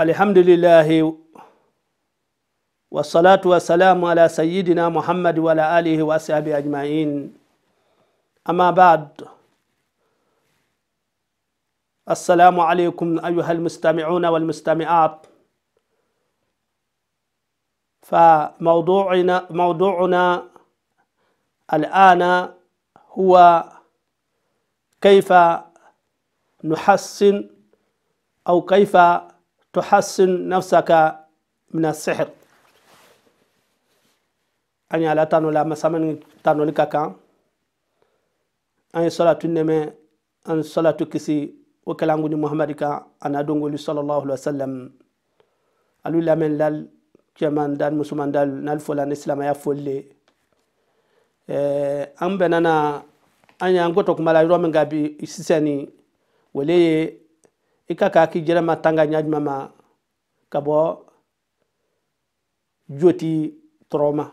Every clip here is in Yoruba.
الحمد لله والصلاة والسلام على سيدنا محمد وعلى آله وصحبه أجمعين أما بعد السلام عليكم أيها المستمعون والمستمعات فموضوعنا موضوعنا الآن هو كيف نحسن أو كيف tuhassin nafsaka min asihr an yala tano la masaman kan an ye salatu neme an salatu kisi an bɛnna na an y'an gɔtɔ kuma la yɔrɔ min ye ikaka ka kaa ki jere ma tanga ñajuma ma ka bo joti toroma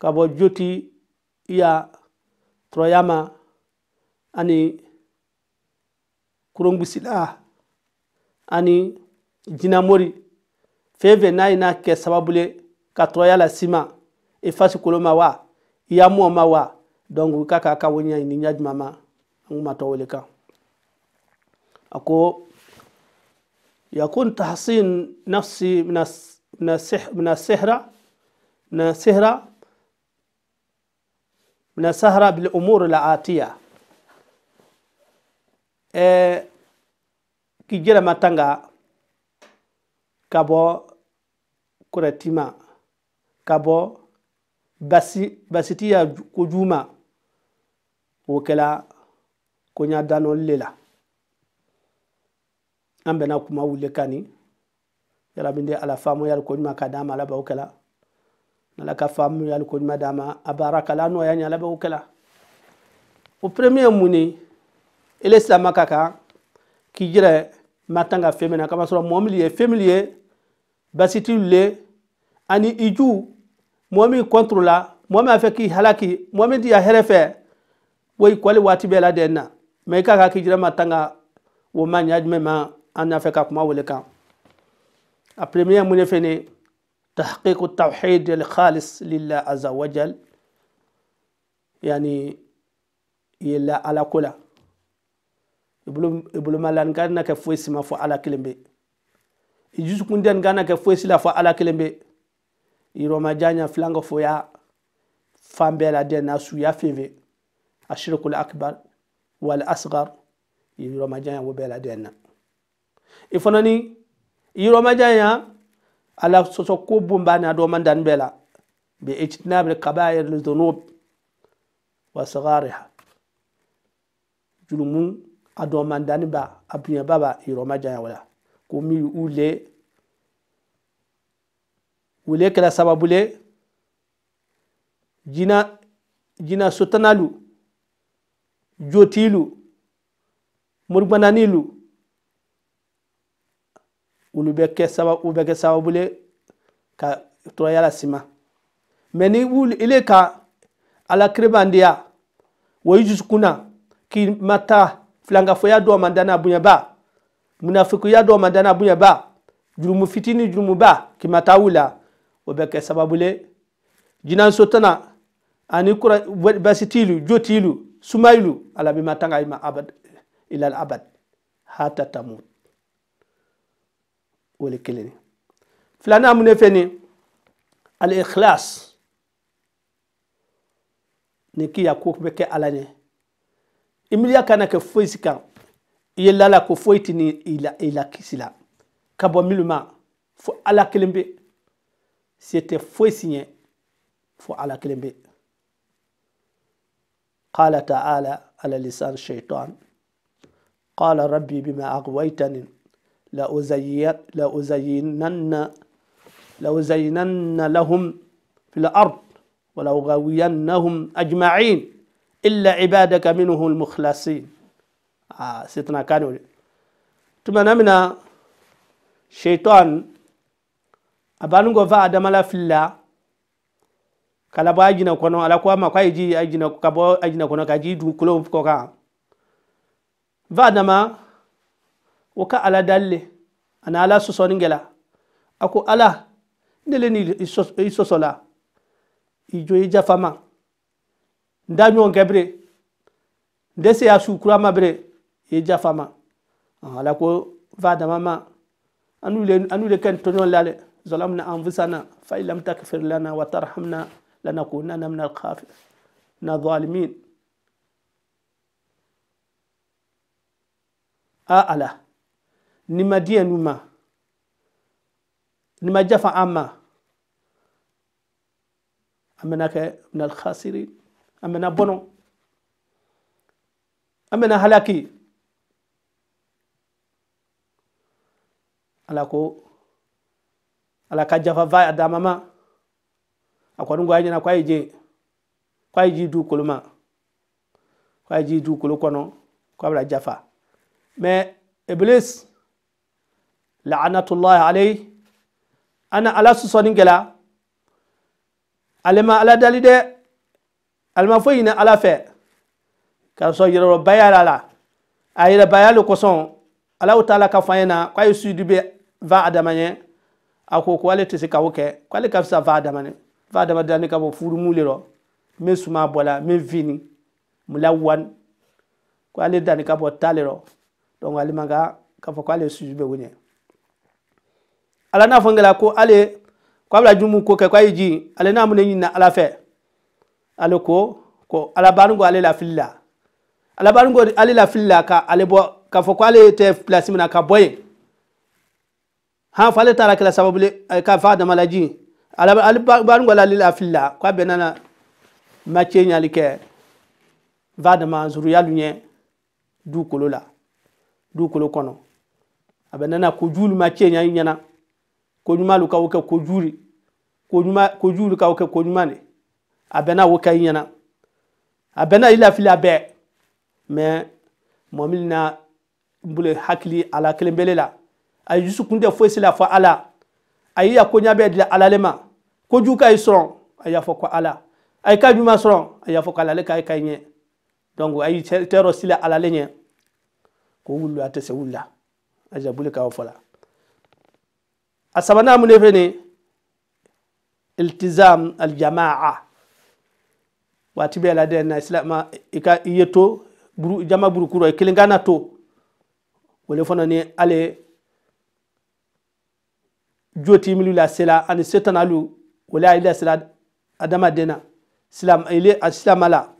kabo joti iya toroyama ani kurongbusila ani jinamori feve n'a ina n'a kɛ ka troyala sima ma i ma wa i yamɔ ma wa donc kaka ka k'a ka o ɲɛɲini ɲɛjuma wele kan ako yakun tahsin nafsi min asihra min sihra min asahra bilumur atiya e kijirama tanga kabo bɔ kuratima kabo basi basitiya kujuma wokela kunya danol lela an bɛnna kuma wuli kani yala min de ala faamu yali ko ɲuman ka d'a ma ala kɛla ala ka faamu yali ko ɲuman d'a ma a baara kala nɔya ɲɛ ala b'aw kɛla o premier mun ni ele sama ka kan k'i yɛrɛ ma tan ka fɛn min na kaba sɔrɔ mɔɔ min ye fɛn min ye basi le ani iju ju mɔɔ min kɔntro la mɔɔ min a fɛ k'i halaki mɔɔ min t'i ya hɛrɛ fɛ woyi kɔli waati bɛɛ la dɛ na mɛ i ka kan k'i yɛrɛ ma tan ka o ma ɲa jumɛn ma an y'a fɛ ka kuma wele kan a premier mun ye fɛnɛ تحقيق التوحيد الخالص لله عز وجل يعني يلا على كلا ibulu malan gana ka foyi sima fo ala kelen be jusukunden gana ka foyi sila fo ala kelen be yiroma janya filanga fo ya fan bɛɛ la den na suya fenfe ashirikul akbar wal asgar yiroma janya wo bɛɛ la den na ifanani yiro majaya ala soso ko bumba na do man dan bela bi ijtinab al kaba'ir al dhunub wa saghariha julumun ado man dan ba abiya baba yiro majaya wala ko mi ule ule kala sababule jina jina sotanalu jotilu murgbananilu olu bɛ kɛ sababu u bɛ kɛ sababu ye ka tɔɔrɔya las'i ma mɛ ni ile ka ala kirebandiya o ye jusukunna k'i ma taa filankafoya dɔw ma danna bonyaba munafikuya dɔw ma danna bonyaba jurumu fitini jurumuba k'i ma taa wula o bɛ kɛ sababu ye jinanso tana ani kura basi tilu jo tilu sumailu ala bɛ ma tanga i ma abad ilal abad hata tamut o le kelen ye filanan mun de filɛ nin ye al-ikhlas nin k'i ya ko bɛ kɛ ala ɲɛ i miiriya kana kɛ foyi si kan i ye lala ko foyi ti ni i la kisi la ka bɔ minnu ma fo ala kelen bɛ se tɛ foyi si ɲɛ fo ala kelen bɛ qala ta'ala ala lisan shaitan qala rabbi bima aghwaytani لأزينن لأزينن لهم في الأرض ولأغوينهم أجمعين إلا عبادك منه المخلصين آه ستنا كانوا ثم نمنا شيطان أبانو غفا أدم لا في الله kala bo ajina kono ala ko ma kwaji ajina ko kabo ajina kono kaji du kulon ko ka vadama woka ala dalle ana ala sosoningela ako ala neleni i sosola ijo i jafama nda ɲɔgɔn kɛ bire nde se ya su kura ma bire i jafama ala ko va dama ma anu le anu le kan tonyon lale zalamna anfusana fa illam takfir lana wa tarhamna lanakunanna min alkhafirina zalimin a ala nimadiɛnu ma nimajafa ama amena kɛ minal khasiri amena bɔnɔ amena halaki ala ko ala ka jafa va a dama ma a kɔni ko a ɲɛna ko a ye je ko a ye ji du kolo ma ko a ye ji du kolo kɔnɔ ko a bɛna jafa mɛ iblis la'anatullahi alayhi ana ala susɔnnikɛla ale ma ala dali dɛ ale ma foyi ɲini ala fɛ k'a sɔrɔ yɛrɛrɔbaya la la a yɛrɛbaya le kosɔn alaw t'a la ka fɔ an ɲɛna k'a ye sudu bɛ va adama ɲɛ a ko ko ale tɛ se k'o kɛ k'ale ka fisa va adama ɲɛ va adama dani ka bɔ furumu le rɔ min suma bɔla min vini mulawani ko ale dani ka bɔ ta le rɔ donc ale man ka k'a fɔ k'ale sudu bɛ o ɲɛ. ala n'a fɔngɛla ko ale ko abla jumu ko ke ko ale n'a mun ne ala fe ale ko ko ala ko ale la filla ala ko ale la filla ka ale bo k'a fo ko ale tɛ pilasi min ka bɔ ha han fɔ ale taara sababu le eh, k'a fɔ a dama laji alabarin ko ale lafili la k'a bɛn nana macɛ ɲali kɛ va dama zuruyalu ɲɛ dukolo la dukolo kɔnɔ a abenana ko julu macɛ ɲɛ ɲɛna ko ɲumalu ka wo kɛ ko juuri ko ɲuma ko juuri ka wo kɛ ko ɲuman a bɛɛ n'a wo kɛ i ɲɛna a bɛɛ n'a i lafili bɛɛ mɛ mɔmili na n bolo hakili ala kelen bele la a ye yusu kun tɛ foyi si la fɔ ala a y'i ya koɲa bɛɛ di ala le ma kojugu ka ɲi sɔrɔ a y'a fɔ ko ala a y'i ka ɲuman sɔrɔ a y'a fɔ ko ala ale ka ɲi ka ɲi ɲɛ donc a y'i tɛrɔ si la ala le ɲɛ ko wuli a tɛ se wuli la a jabuli ka o fɔ la asabana mu ne fene iltizam aljamaa wati be alade na islam ika iyeto buru jama buru kuro kilingana to wole fana ni ale joti milu la sela ani setan alu wole ayila sela adama dena silam ile islam ala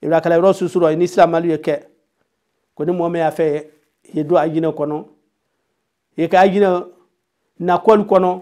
ibra kala ro susuro ni islam alu yeke ko ni mo me afa ye ajina kono ye ajina nakɔli kɔnɔ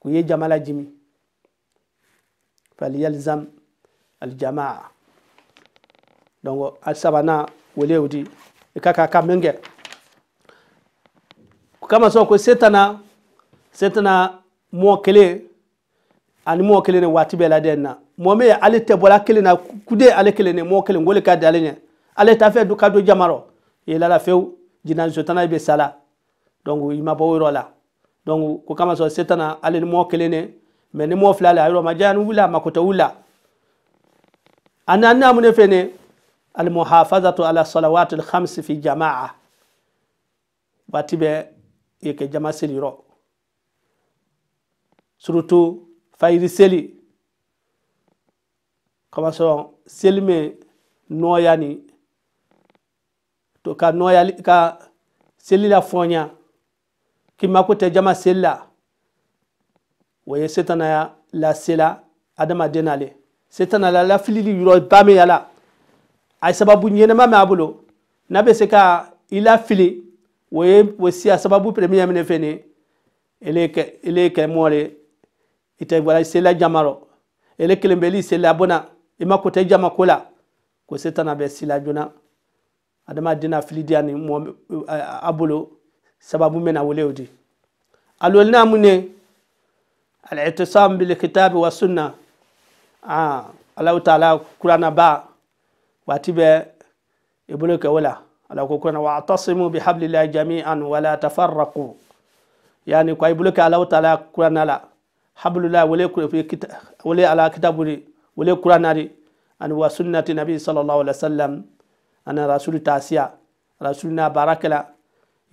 k'u ye jama la jimi faliyalizam alijamaa donc a sabanan wele di i ka ka ka min kɛ kama sɔn ko setana setana mɔ kelen ani mɔ kelen ni waati bɛɛ lajɛlen na mɔ min ye ale tɛ bɔra kelen na kude ale kelen ni mɔ kelen wele ka di ale ɲɛ ale t'a fɛ ka don jama rɔ yɛlɛla fewu jinɛ zotana bɛ sa la donc i ma bɔ o yɔrɔ la. donc ko kama so setana ale ni mɔɔ kelen ni mo fila le a wula makota wula anana naani ne fɛ ne almuhafazatu ala salawatu alhamsi fi jamaa batibe yeke jama seli yɔrɔ surtout fayiri seli kama so selme noyani to ka noyali ka seli la kimakutejama seli la o ye setanaya lasela adamaden nale setana la lafilili yɔrɔba min yala a sababu ɲɛnɛma mɛ a bolo n'a bɛ se ka i lafili o ye o si a sababu premier min fɛ nin ele kɛ ele kɛ mɔre i tɛ wala sela jama rɔ ele kelen bɛ li sela bona i ma ko tɛ jama ko la ko setana bɛ sila joona adamaden na fili diya nin mɔ a bolo سبب من أولودي ألولنا مني الاعتصام بالكتاب والسنة آه الله تعالى قرآن با واتبع يبلوك ولا الله كنا واعتصموا بحبل الله جميعا ولا تفرقوا يعني كوا يبلوك الله تعالى قرآن لا حبل الله ولي ولي على كتاب ولي قرآن ري أن وسنة النبي صلى الله عليه وسلم أن رسول تاسيا رسولنا بارك الله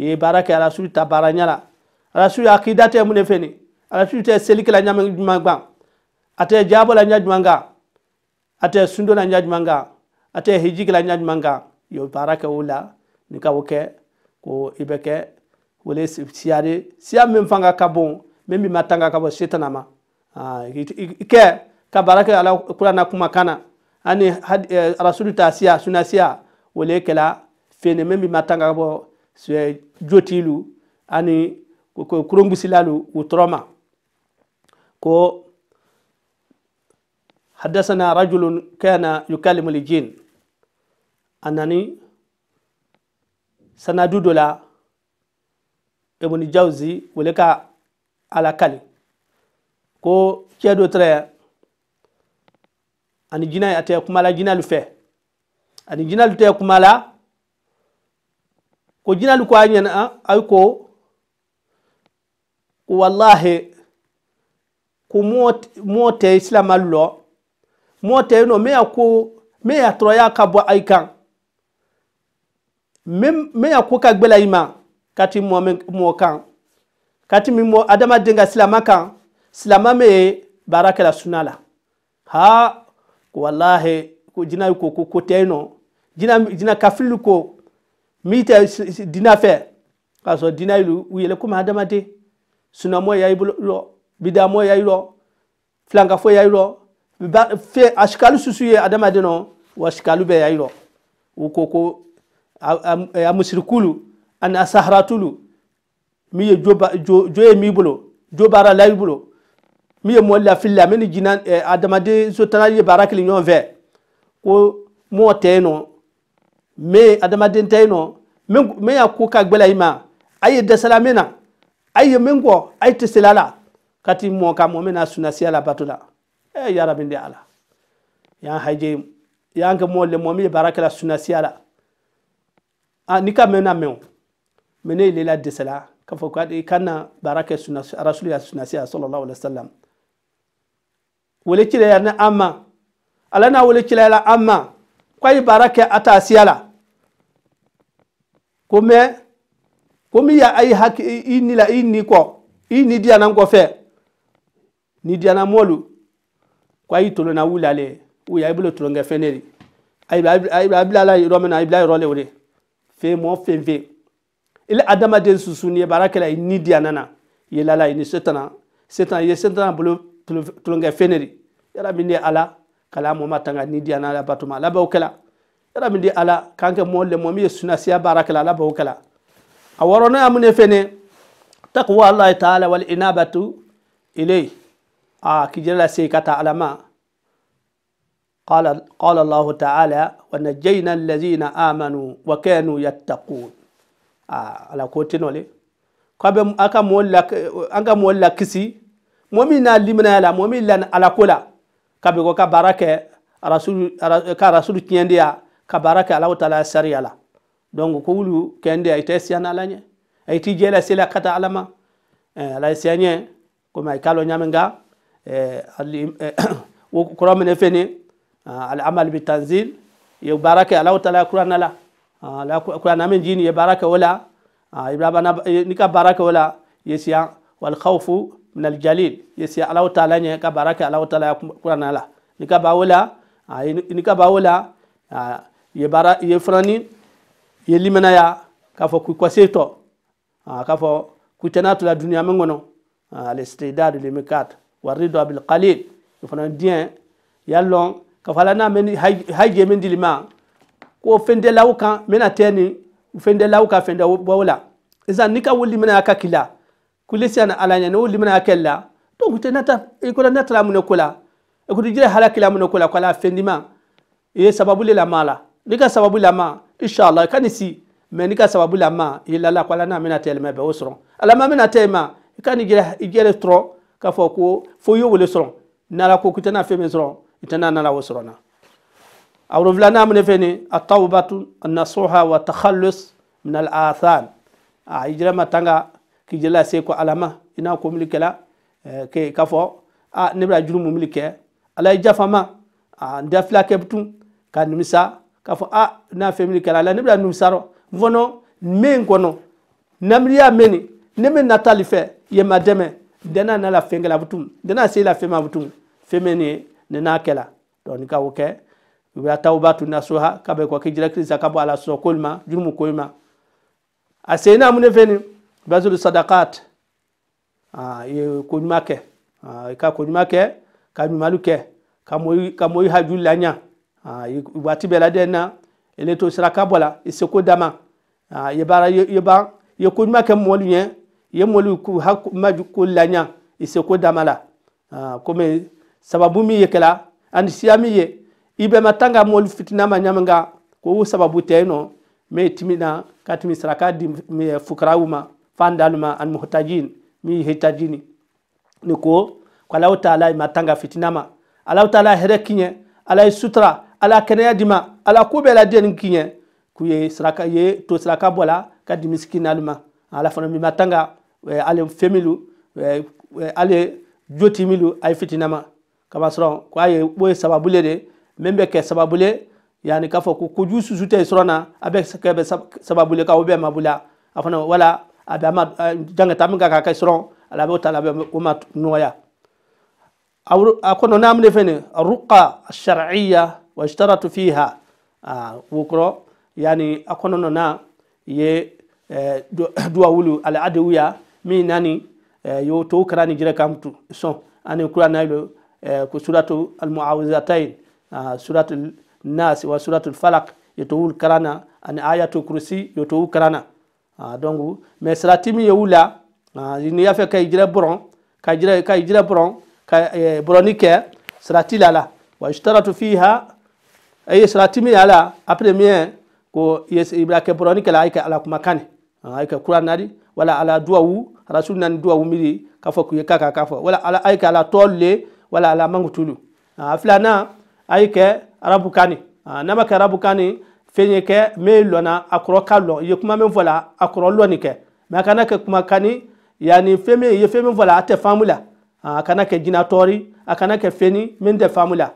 i ye baara kɛ alasuru ta baara ɲɛ la alasuru a k'i da tɛ mun de fɛ nin alasuru tɛ selikɛla ɲa juman kan a tɛ jaabɔla ɲa juman kan a tɛ sundola ɲa juman kan a tɛ hijikɛla ɲa juman kan yo baara kɛ o la ni ka o kɛ ko i bɛ kɛ wale siya de siya min fanga ka bon min b'i ma tanga ka bɔ setana ma i kɛ ka baara kɛ ala kurana kumakan na ani rasulu eh, ta siya suna siya wale kɛla fene min b'i ma tanga ka bɔ sɛ jotilu ani kurongbusilalu wutroma ko حدثنا رجل كان يكلم الجن أنني سندود لا ابن جوزي ولك على كلي ko cɛɛ do tɛrɛ ani jina a tɛ kuma la jina lu ani jina lu tɛ ko jinalu ko añana ay ko wallahi ko moote silamalu lo moote no me ko me ya troya ka bo ay kan me ya ko ka gbɛla i ma mo ti kan kati mi mo adama denga silama kan silama me baraka la sunala la ha wallahi ko jinalu ko ko teno yen nɔ jina jina kafirili ko mi mita dina fɛ k'a sɔrɔ dina yi u yɛlɛ komi adamaden sunamɔ y'a yirɔ bidamɔ y'a yirɔ filankafo y'a yirɔ fɛ asikalu susu ye adamaden nɔ wa asikalu bɛɛ y'a yirɔ u ko ko a musirikulu ani a saharatulu min ye jo jo jo ye min bolo jo baara la i bolo min ye mɔli lafili la min ni jina adamaden sotana ye baara kelen ɲɔgɔn fɛ ko mɔɔ tɛ yen nɔ me adamaden ta no me ya ko ka gbela ima aye dasala mena aye men ko ay tisilala kati mo ka mo mena suna siala la eh ya rabbi da ala ya haje ya ga mo le mo mi barakala suna la a ni ka mena me ne le la dasala ka fo ka kana baraka suna rasulullah suna siya sallallahu alaihi wasallam wole kila ya na amma ala na wole kila la amma kwai baraka ata la kome komi ya ayi haki i ni la i ni kɔ i ni diya nan kɔfɛ ni diya na mɔlu ko ayi tolo na wuli ale u ya i bolo tolo kɛ fɛn de de ayi bila ala yɔrɔ min na ayi bila yɔrɔ le o de fɛn mɔ ile adamaden susu ni baarakɛla ye ni diya nana ye lala ye ni setana setana ye setana bolo tolo kɛ fɛn de de min ye ala kala mɔ ma tanga ni diya na labatuma labɛnw kɛla kala min di ala kanke molle mo mi sunna siya barakala ala bawo kala a worono amune fene taqwa allah taala wal inabatu ilay a kijela sey kata alama قال قال الله تعالى ونجينا الذين امنوا وكانوا يتقون ala kotino le ko be aka molla anga molla kisi momi na limna ala momi lan ala kola kabe ko ka barake rasul ka rasul tiendia ka baara kɛ alahu taala sariya la donc ko wulu kende ay te siyan ala ɲɛ ay ti jela sila kata ala ma ala ye siya ɲɛ komi ay kalo ɲami nga kura mine feni al amal bi tanzil ye baara kɛ alahu taala kurana la ala kurana min jini ye baara kɛ o la ibrabana ni ka baara kɛ o la ye siya wal khawfu min al jalil ye siya alahu taala ɲɛ ka baara kɛ alahu taala kurana la ni ka ba o la ni ka ba o la ye bara ye furani ye limanaya k'a fo ku kwase tɔ ah, k'a fɔ k'i tɛna tula duniya min kɔnɔ ale ah, stidad limikat warido bil qalil o fana dien ya lɔn k'a fala n'a men hay hay men dilima ko fɛndɛlaw kan mena teni fende nin fɛndɛlaw ka fɛndɛ bɔ o la wuli mena ka kila la alanya no wuli mena kɛ la donc tɛ nata i ko ne taara mun ko la i ko jira halakila mun ko la ko la fendima ye sababu le la mala nika sababu lama inshallah kani si mɛ nika sababu lama yelala ko ala n'a bɛna tɛ yɛlɛma bɛɛ o sɔrɔ ala ma bɛna tɛ ma i ka nin jɛrɛ tɔrɔ k'a fɔ ko fo i y'o wele sɔrɔ n'ala ko k'i tɛna fɛn min sɔrɔ i tɛna n'ala o sɔrɔ na a wolonfila n'a minɛ fɛn nin a tawbatu nasuha wa takhallus min al athan a i jɛrɛ ma tanga k'i jɛrɛ lase ko ala ma i n'a ko mili kɛla k'e k'a fɔ a ne bɛna juru mun mili kɛ ala ye jafa ma a n da fila kɛ tun ka nimisa k'a fɔ a ah, n'a fɛmili kɛra la ne bɛna nu sarɔ n fɔnɔ min kɔnɔ namiriya meni ne bɛ natali fɛ yɛma dɛmɛ dɛnɛ na la fɛn kɛla a bɛ tum dɛnɛ se la fɛn ma a bɛ tum fɛn min ye ne n'a kɛla dɔnni ka o kɛ u bɛ taa u b'a tun na so ha ka bɛ kɔ k'i jira kirisa ka bɔ a la sɔ ko ma juru ko ma a sen n'a mun de fɛ nin bazulu sadakat aa i ye ko ɲuman kɛ aa i ka ko ɲuman kɛ ka ɲumanu kɛ ka mɔyi ka mɔyi haju laɲa. waati ah, bɛɛ la den na ele to saraka bɔ la i seko dama ah, ye baara ye ban ye ko ɲuman kɛ mɔlu ɲɛ ye mɔlu k'u hakumaju ko laɲa i seko dama la ah, komi sababu min ye kɛla ani siya min ye i bɛ ma tan ka mɔlu fitina ma ɲami ka ko sababu tɛ yen nɔ mɛ timi ka timi saraka di eh, fukaraw ma fandalu ma ani muhtajin min ye hitajini ni ko ko alaw taala ma tan ka fitina ma alaw taala hɛrɛ kiɲɛ ala ye sutura ala kɛnɛya di ma ala ko bɛɛ lajɛ nin k'i ɲɛ k'u ye saraka ye to saraka bɔ la ka di misikinalu ma ala fana min ma tanga ale femilu ale joti milu a ye fitina ma kaba ko a ye o ye sababu le de min bɛ kɛ sababu le yanni k'a fɔ ko kojugu susu tɛ sɔrɔ na a bɛ kɛ sababu le kan o bɛ mabula a fana wala a bɛ a ma jangata min kan k'a kɛ sɔrɔ ala b'o ta la a bɛ o ma nɔgɔya a kɔnɔ n'a min de fɛn de ruqa sariya washtaratu fiha wukro yani akonono na ye duwawulu ala adewuya min nani yo to karani jira kamtu son ani kuranaylo ko suratu almuawizatain suratu nas wa suratu falak yotowul karana ani ayatu kursi yotowu karana donc mais saratimi yewula ni yafe kay jira boron kay jira kay jira boron kay boroni ke sarati wa ishtaratu fiha ye sara timi yala après mien ko ibra ke boroni kala ay ka ala kuma kane ay ah, ka qur'an nadi wala ala duwawu rasul nan duwawu miri kafo ku kaka kafo wala ala ay ka ala tolle wala ala mangutulu ah, aflana ay ke arabu kane ah, nama ke arabu kane fenye ke me lona akoro kalon ye kuma men vola akoro loni ke makana ke kuma kani yani feme ye feme vola ate famula akana ke jina tori akana ke feni men de famula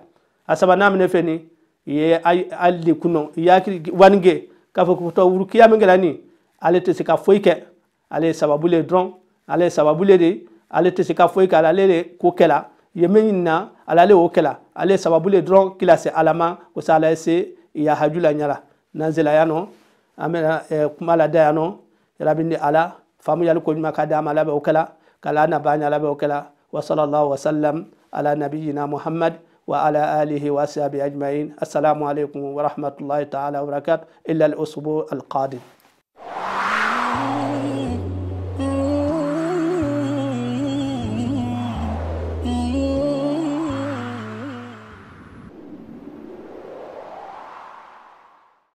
asaba namne feni ye alde kuno yakiri wange k'a fɔ ko tɔ wurukiya min kɛra nin ale tɛ se ka foyi kɛ ale ye sababu le dɔrɔn ale ye sababu le de ale tɛ se ka foyi kɛ ale de ko kɛla ye min ɲini na ale ale y'o kɛla ale ye sababu le dɔrɔn k'i lase ala ma ko sa ala ye se ya la ɲɛ la n'an zela yan nɔ an bɛna ɛɛ kuma la da yan nɔ yarabi ni ala faamuyali ko ɲuman ka di an ma labɛn o kɛla k'ala nabaa ɲɛ labɛn o kɛla wa sallallahu wa sallam ala nabiyina muhammad وعلى آله وأصحابه أجمعين السلام عليكم ورحمة الله تعالى وبركاته إلا الأسبوع القادم